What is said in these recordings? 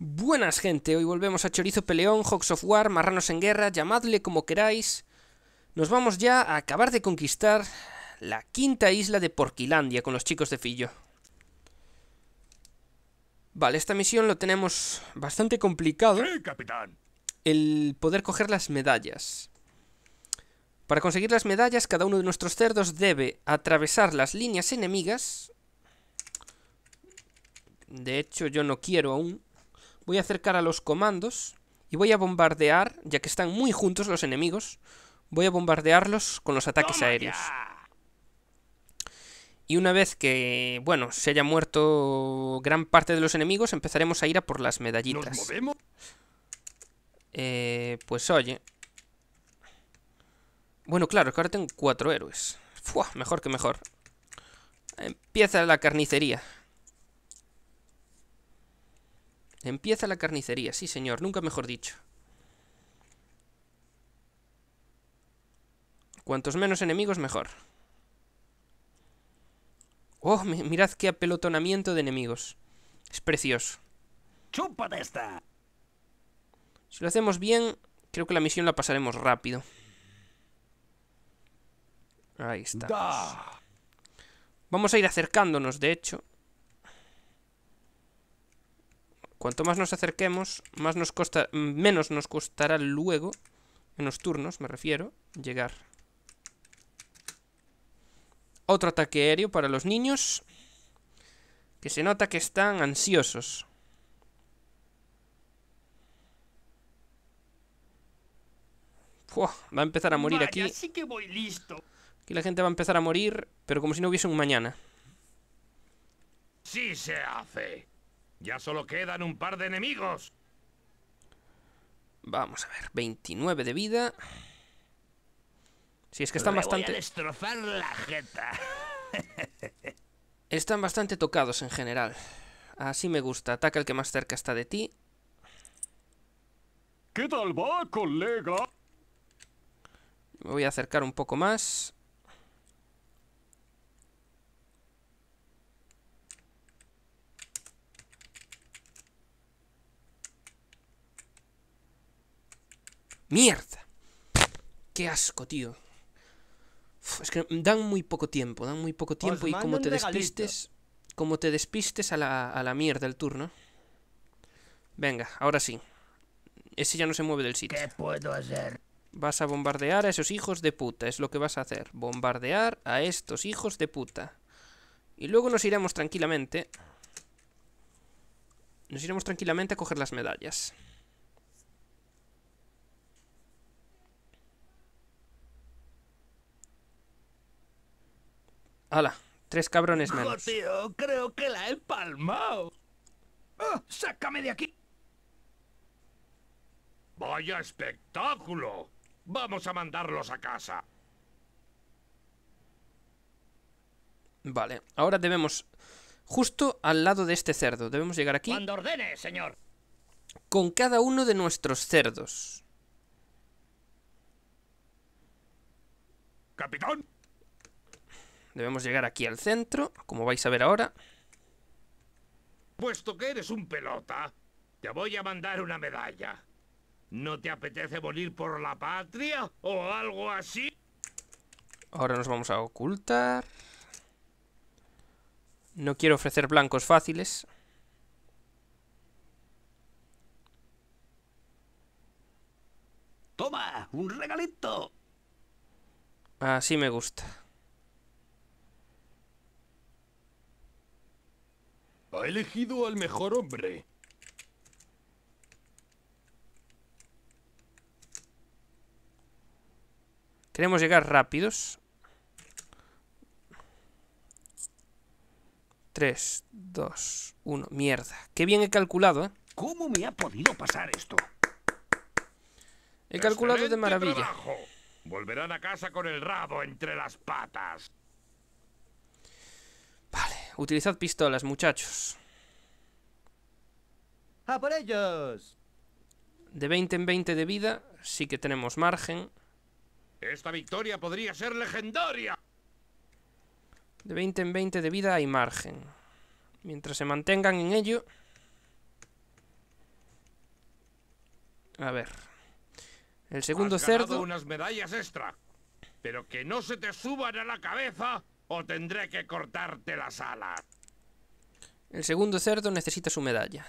Buenas gente, hoy volvemos a Chorizo Peleón, Hawks of War, Marranos en Guerra, llamadle como queráis. Nos vamos ya a acabar de conquistar la quinta isla de Porquilandia con los chicos de Fillo. Vale, esta misión lo tenemos bastante complicado. El poder coger las medallas. Para conseguir las medallas, cada uno de nuestros cerdos debe atravesar las líneas enemigas. De hecho, yo no quiero aún voy a acercar a los comandos y voy a bombardear, ya que están muy juntos los enemigos, voy a bombardearlos con los ataques aéreos. Y una vez que, bueno, se haya muerto gran parte de los enemigos, empezaremos a ir a por las medallitas. Eh, pues oye. Bueno, claro, que ahora tengo cuatro héroes. mejor que mejor. Empieza la carnicería. Empieza la carnicería, sí señor, nunca mejor dicho. Cuantos menos enemigos, mejor. Oh, mirad qué apelotonamiento de enemigos. Es precioso. ¡Chupa esta! Si lo hacemos bien, creo que la misión la pasaremos rápido. Ahí está. Vamos a ir acercándonos, de hecho. Cuanto más nos acerquemos, más nos costa, menos nos costará luego, en los turnos me refiero, llegar. Otro ataque aéreo para los niños, que se nota que están ansiosos. va a empezar a morir aquí. que Aquí la gente va a empezar a morir, pero como si no hubiese un mañana. Sí se hace. Ya solo quedan un par de enemigos. Vamos a ver, 29 de vida. Si es que están bastante... Voy destrozar la están bastante tocados en general. Así me gusta. Ataca el que más cerca está de ti. ¿Qué tal va, colega? Me voy a acercar un poco más. Mierda. Qué asco, tío. es que dan muy poco tiempo, dan muy poco tiempo y como te despistes, como te despistes a la, a la mierda el turno. Venga, ahora sí. Ese ya no se mueve del sitio. ¿Qué puedo hacer? Vas a bombardear a esos hijos de puta, es lo que vas a hacer. Bombardear a estos hijos de puta. Y luego nos iremos tranquilamente. Nos iremos tranquilamente a coger las medallas. Hala, tres cabrones menos. tío, creo que la he palmado. Ah, ¡Sácame de aquí! ¡Vaya espectáculo! Vamos a mandarlos a casa. Vale, ahora debemos... Justo al lado de este cerdo. Debemos llegar aquí... Cuando ordene, señor. Con cada uno de nuestros cerdos. Capitán, Debemos llegar aquí al centro, como vais a ver ahora. Puesto que eres un pelota, te voy a mandar una medalla. ¿No te apetece morir por la patria o algo así? Ahora nos vamos a ocultar. No quiero ofrecer blancos fáciles. Toma, un regalito. Así me gusta. Ha elegido al mejor hombre. Queremos llegar rápidos. 3, 2, 1. Mierda. Qué bien he calculado, ¿eh? ¿Cómo me ha podido pasar esto? He calculado de maravilla. Volverán a casa con el rabo entre las patas. Utilizad pistolas, muchachos. ¡A por ellos! De 20 en 20 de vida, sí que tenemos margen. Esta victoria podría ser legendaria. De 20 en 20 de vida hay margen. Mientras se mantengan en ello... A ver. El segundo cerdo... unas medallas extra. Pero que no se te suban a la cabeza o tendré que cortarte las alas. El segundo cerdo necesita su medalla.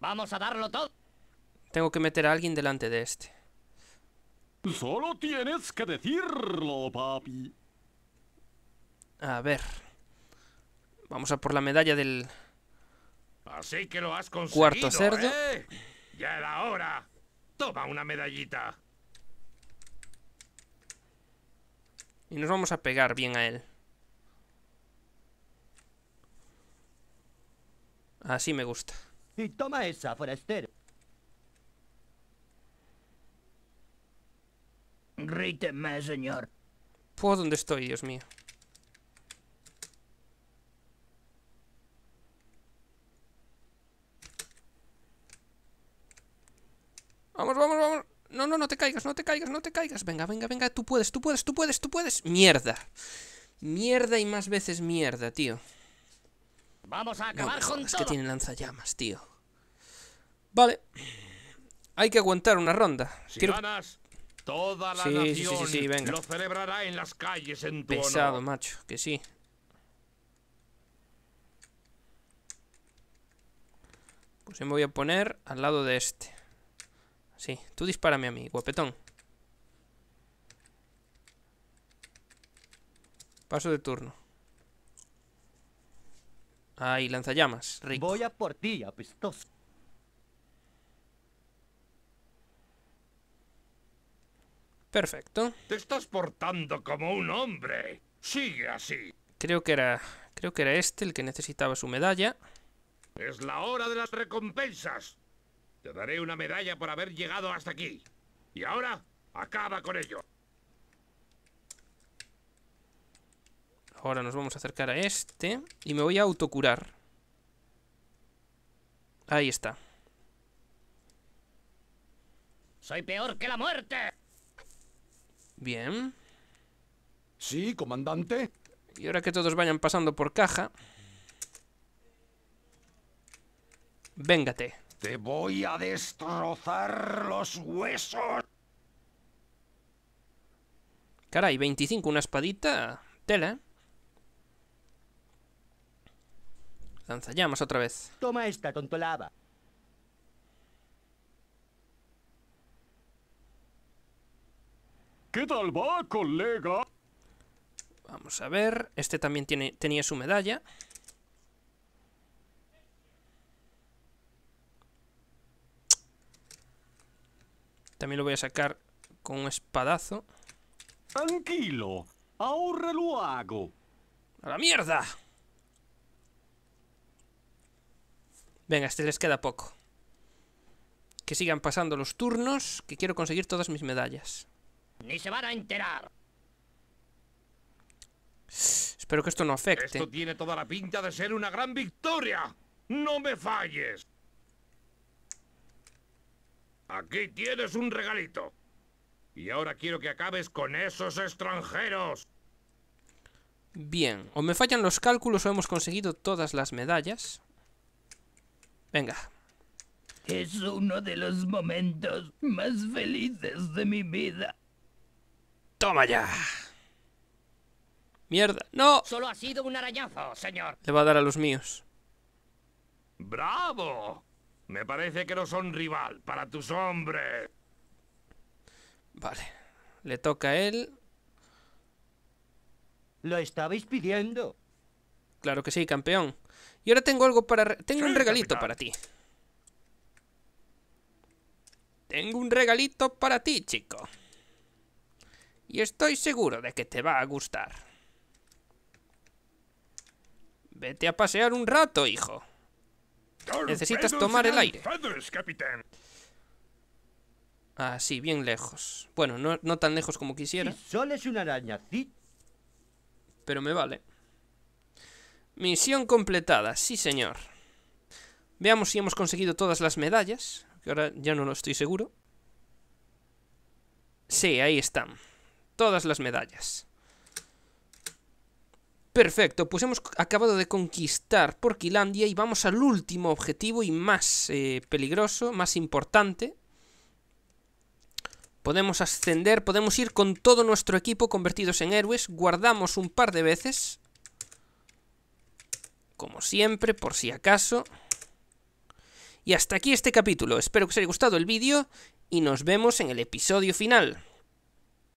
Vamos a darlo todo. Tengo que meter a alguien delante de este. Solo tienes que decirlo, papi. A ver. Vamos a por la medalla del... Así que lo has conseguido, Cuarto cerdo. ¿eh? Ya era hora. Toma una medallita. Y nos vamos a pegar bien a él. Así me gusta. Y toma esa, forastero. Ríteme, señor. Puedo dónde estoy, Dios mío? no te caigas, no te caigas. Venga, venga, venga, tú puedes, tú puedes, tú puedes, tú puedes. Mierda. Mierda y más veces mierda, tío. Vamos a acabar no, es que tiene lanzallamas, tío. Vale. Hay que aguantar una ronda. Si toda la sí, nación sí, sí, venga. lo celebrará en las calles en Pesado, macho, que sí. Pues me voy a poner al lado de este. Sí, tú dispárame a mí, guapetón. Paso de turno. Ahí, lanzallamas. Rico. Voy a por ti, apestoso. Perfecto. Te estás portando como un hombre. Sigue así. Creo que era. Creo que era este el que necesitaba su medalla. Es la hora de las recompensas. Te daré una medalla por haber llegado hasta aquí. Y ahora, acaba con ello. Ahora nos vamos a acercar a este. Y me voy a autocurar. Ahí está. Soy peor que la muerte. Bien. Sí, comandante. Y ahora que todos vayan pasando por caja... Véngate. Te voy a destrozar los huesos. Caray, 25, una espadita. Tela. Lanzallamas otra vez. Toma esta, tontolaba. ¿Qué tal va, colega? Vamos a ver. Este también tiene, tenía su medalla. También lo voy a sacar con un espadazo. Tranquilo, ahora lo hago. ¡A la mierda! Venga, este les queda poco. Que sigan pasando los turnos, que quiero conseguir todas mis medallas. Ni se van a enterar. Espero que esto no afecte. Esto tiene toda la pinta de ser una gran victoria. ¡No me falles! Aquí tienes un regalito. Y ahora quiero que acabes con esos extranjeros. Bien, o me fallan los cálculos o hemos conseguido todas las medallas. Venga. Es uno de los momentos más felices de mi vida. Toma ya. Mierda. No. Solo ha sido un arañazo, señor. Le va a dar a los míos. Bravo. Me parece que no son rival para tus hombres. Vale. Le toca a él. Lo estabais pidiendo. Claro que sí, campeón. Y ahora tengo algo para... Tengo un regalito para ti. Tengo un regalito para ti, chico. Y estoy seguro de que te va a gustar. Vete a pasear un rato, hijo. Necesitas tomar el aire. Ah, sí, bien lejos. Bueno, no, tan lejos como quisiera. Solo es una Pero me vale. Misión completada, sí señor. Veamos si hemos conseguido todas las medallas, que ahora ya no lo estoy seguro. Sí, ahí están. Todas las medallas. Perfecto, pues hemos acabado de conquistar Porquilandia y vamos al último objetivo y más eh, peligroso, más importante. Podemos ascender, podemos ir con todo nuestro equipo convertidos en héroes. Guardamos un par de veces. Como siempre, por si acaso. Y hasta aquí este capítulo. Espero que os haya gustado el vídeo y nos vemos en el episodio final.